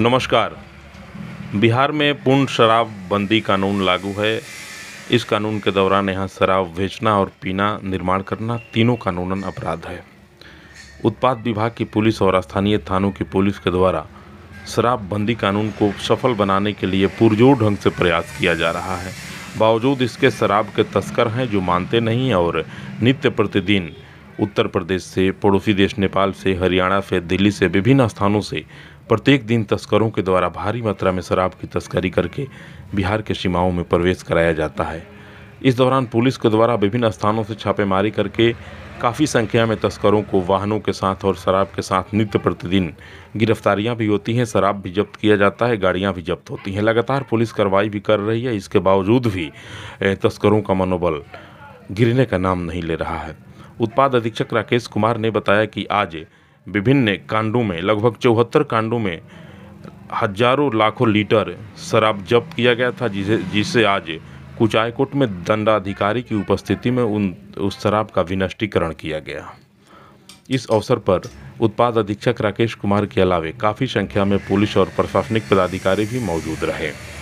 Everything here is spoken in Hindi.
नमस्कार बिहार में पूर्ण शराबबंदी कानून लागू है इस कानून के दौरान यहाँ शराब बेचना और पीना निर्माण करना तीनों कानूनन अपराध है उत्पाद विभाग की पुलिस और स्थानीय थानों की पुलिस के द्वारा शराबबंदी कानून को सफल बनाने के लिए पुरजोर ढंग से प्रयास किया जा रहा है बावजूद इसके शराब के तस्कर हैं जो मानते नहीं और नित्य प्रतिदिन उत्तर प्रदेश से पड़ोसी देश नेपाल से हरियाणा से दिल्ली से विभिन्न स्थानों से प्रत्येक दिन तस्करों के द्वारा भारी मात्रा में शराब की तस्करी करके बिहार के सीमाओं में प्रवेश कराया जाता है इस दौरान पुलिस के द्वारा विभिन्न स्थानों से छापेमारी करके काफ़ी संख्या में तस्करों को वाहनों के साथ और शराब के साथ नित्य प्रतिदिन गिरफ्तारियां भी होती हैं शराब भी जब्त किया जाता है गाड़ियां भी जब्त होती हैं लगातार पुलिस कार्रवाई भी कर रही है इसके बावजूद भी तस्करों का मनोबल गिरने का नाम नहीं ले रहा है उत्पाद अधीक्षक राकेश कुमार ने बताया कि आज विभिन्न कांडों में लगभग चौहत्तर कांडों में हजारों लाखों लीटर शराब जब्त किया गया था जिसे जिससे आज कुचायकोट में दंडाधिकारी की उपस्थिति में उन उस शराब का विनष्टीकरण किया गया इस अवसर पर उत्पाद अधीक्षक राकेश कुमार के अलावे काफ़ी संख्या में पुलिस और प्रशासनिक पदाधिकारी भी मौजूद रहे